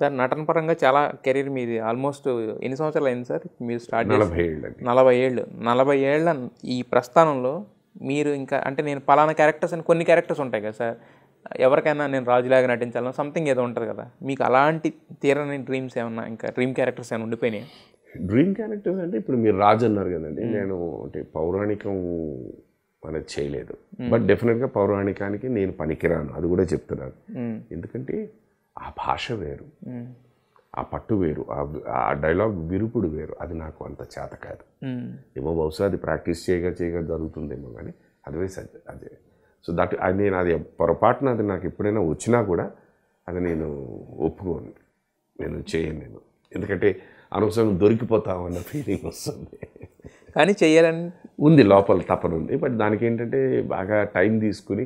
Sir నటన పరంగా చాలా కెరీర్ మీది ఆల్మోస్ట్ ఎన్ని సంవత్సరాలు అయింది సార్ మీరు స్టార్ట్ నలభై ఏళ్ళు నలభై ఏళ్ళు నలభై ఏళ్ళ ఈ ప్రస్థానంలో మీరు ఇంకా అంటే నేను పలానా క్యారెక్టర్స్ అని కొన్ని క్యారెక్టర్స్ ఉంటాయి కదా సార్ ఎవరికైనా నేను రాజులాగా నటించాలన్నా సంథింగ్ ఏదో ఉంటుంది కదా మీకు అలాంటి తీరని డ్రీమ్స్ ఏమన్నా ఇంకా డ్రీమ్ క్యారెక్టర్స్ ఏమైనా ఉండిపోయినాయి డ్రీమ్ క్యారెక్టర్స్ అంటే ఇప్పుడు మీరు రాజు అన్నారు కదండి నేను అంటే పౌరాణికం అనేది చేయలేదు బట్ డెఫినెట్గా పౌరాణికానికి నేను పనికిరాను అది కూడా చెప్తున్నాను ఎందుకంటే ఆ భాష వేరు ఆ పట్టు వేరు ఆ డైలాగ్ విరుపుడు వేరు అది నాకు అంత చేత కాదు ఏమో బహుశా అది ప్రాక్టీస్ చేయగా చేయగా జరుగుతుందేమో కానీ అదివే అదే సో దట్ నేను అది పొరపాటున అది నాకు ఎప్పుడైనా వచ్చినా కూడా అది నేను ఒప్పుకోను నేను చేయను నేను ఎందుకంటే అనవసరం దొరికిపోతామన్న ఫీలింగ్ వస్తుంది కానీ చేయాలని ఉంది లోపల తప్పనుంది బట్ దానికి ఏంటంటే బాగా టైం తీసుకుని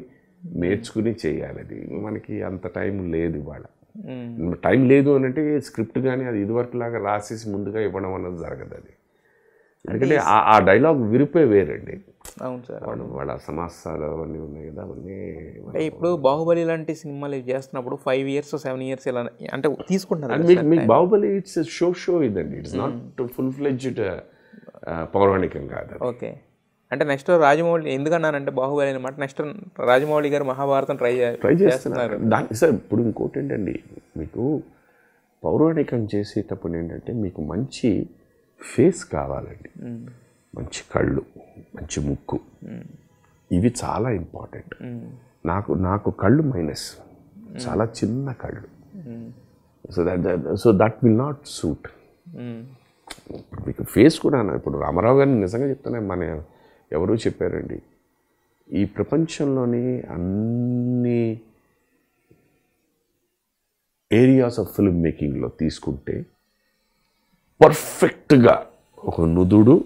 నేర్చుకుని చేయాలి అది మనకి అంత టైం లేదు ఇవాళ టైం లేదు అని అంటే స్క్రిప్ట్ కానీ అది ఇదివరకు లాగా రాసేసి ముందుగా ఇవ్వడం అన్నది జరగదు అది ఎందుకంటే ఆ డైలాగ్ విరిపే వేరండి అవును వాళ్ళ సమాసాలు అవన్నీ ఉన్నాయి కదా అవన్నీ ఇప్పుడు బాహుబలి లాంటి సినిమాలు చేస్తున్నప్పుడు ఫైవ్ ఇయర్స్ సెవెన్ ఇయర్స్ ఇలా అంటే తీసుకుంటారు మీకు బాహుబలి ఇట్స్ షో షో ఇదండి ఇట్స్ నాట్ ఫుల్ ఫ్లెడ్జ్డ్ పౌరాణికం కాదు ఓకే అంటే నెక్స్ట్ రాజమౌళి ఎందుకన్నానంటే బాహుబలి అనమాట నెక్స్ట్ రాజమౌళి గారు మహాభారతం ట్రై ట్రై చేస్తున్నారు దాని సార్ ఇప్పుడు ఇంకోటి ఏంటండి మీకు పౌరాణికం చేసేటప్పుడు ఏంటంటే మీకు మంచి ఫేస్ కావాలండి మంచి కళ్ళు మంచి ముక్కు ఇవి చాలా ఇంపార్టెంట్ నాకు నాకు కళ్ళు మైనస్ చాలా చిన్న కళ్ళు so that so that will not suit ఇప్పుడు మీకు ఫేస్ కూడా ఇప్పుడు రామారావు గారిని నిజంగా చెప్తున్నాను మన ఎవరూ చెప్పారండి ఈ ప్రపంచంలోని అన్ని ఏరియాస్ ఆఫ్ ఫిల్మ్ మేకింగ్లో తీసుకుంటే పర్ఫెక్ట్గా ఒక నుదుడు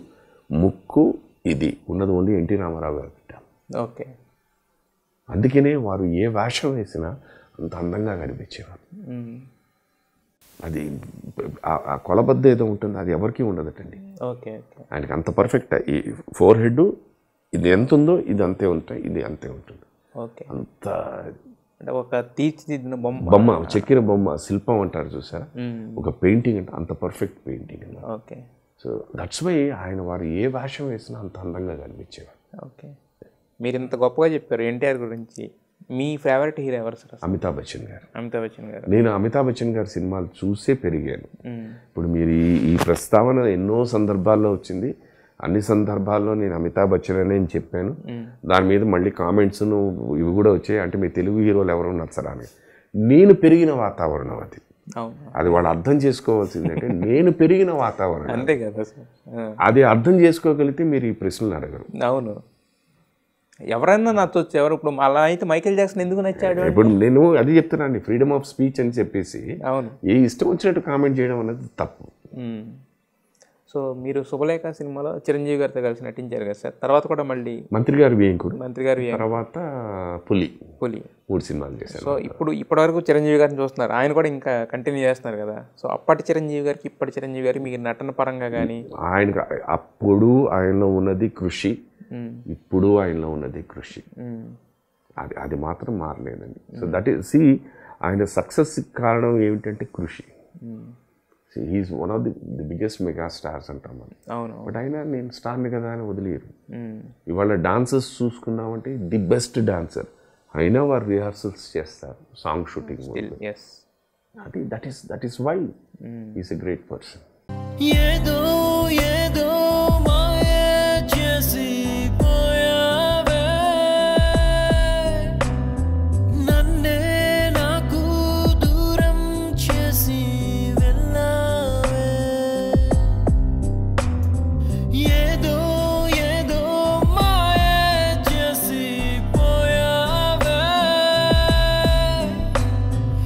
ముక్కు ఇది ఉన్నది ఓన్లీ ఎన్టీ రామారావు గారు పెట్టాం ఓకే అందుకనే వారు ఏ వేషం వేసినా అంత అందంగా కనిపించేవారు అది ఆ కొలబద్ద ఏదో ఉంటుంది అది ఎవరికీ ఉండదటండి ఓకే ఆయనకి అంత పర్ఫెక్ట్ ఈ ఫోర్ హెడ్ ఇది ఎంత ఉందో ఇది అంతే ఉంటాయి ఇది అంతే ఉంటుంది ఓకే అంత అంటే ఒక తీర్చిదిద్దిన బొమ్మ బొమ్మ చెక్కిన బొమ్మ శిల్పం అంటారు చూసారా ఒక పెయింటింగ్ అంటే అంత perfect painting okay so that's why ఆయన వారు ఏ భాష వేసినా అంత అందంగా కనిపించేవారు ఓకే మీరు ఇంత గొప్పగా చెప్పారు ఎన్టీఆర్ గురించి మీ ఫేవరెట్ హీరో ఎవరు సార్ అమితాబ్ బచ్చన్ గారు అమితాబ్ బచ్చన్ గారు నేను అమితాబ్ బచ్చన్ గారి సినిమాలు చూసే పెరిగాను ఇప్పుడు మీరు ఈ ప్రస్తావన ఎన్నో సందర్భాల్లో వచ్చింది అన్ని సందర్భాల్లో నేను అమితాబ్ బచ్చన్ అనే చెప్పాను దాని మీద మళ్ళీ కామెంట్స్ ఇవి కూడా వచ్చాయి అంటే మీ తెలుగు హీరోలు ఎవరు నచ్చరా అని నేను పెరిగిన వాతావరణం అది అది వాళ్ళు అర్థం చేసుకోవాల్సింది అంటే నేను పెరిగిన వాతావరణం అంతే కదా అది అర్థం చేసుకోగలిగితే మీరు ఈ ప్రశ్నలు అడగరు అవును ఎవరన్నా నాతో ఎవరు ఇప్పుడు అలా అయితే మైకేల్ జాక్సన్ ఎందుకు నచ్చాడు ఇప్పుడు నేను అది చెప్తున్నాను ఫ్రీడమ్ ఆఫ్ స్పీచ్ అని చెప్పేసి అవును ఏ ఇష్టం వచ్చినట్టు కామెంట్ చేయడం అనేది తప్పు సో మీరు శుభలేఖ సినిమాలో చిరంజీవి గారితో కలిసి నటించారు కదా సార్ తర్వాత కూడా మళ్ళీ మంత్రి గారు వేయంకుడు మంత్రి గారు తర్వాత పులి పులి మూడు సినిమాలు చేశారు సో ఇప్పుడు ఇప్పటివరకు చిరంజీవి గారిని చూస్తున్నారు ఆయన కూడా ఇంకా కంటిన్యూ చేస్తున్నారు కదా సో అప్పటి చిరంజీవి గారికి ఇప్పటి చిరంజీవి గారికి మీ నటన పరంగా కానీ ఆయన అప్పుడు ఆయన ఉన్నది కృషి Hmm. ఇప్పుడు ఆయనలో ఉన్నది కృషి hmm. అది అది మాత్రం మారలేదండి సో దట్ ఈస్ సి ఆయన సక్సెస్ కారణం ఏమిటంటే కృషి he is one of the the biggest mega stars అంటాం మనం బట్ అయినా నేను స్టార్ని కదా అని వదిలేరు hmm. ఇవాళ డాన్సర్స్ చూసుకున్నామంటే ది బెస్ట్ డాన్సర్ అయినా వారు రిహార్సల్స్ చేస్తారు సాంగ్ షూటింగ్ అది that is that is why is a great person ఏదో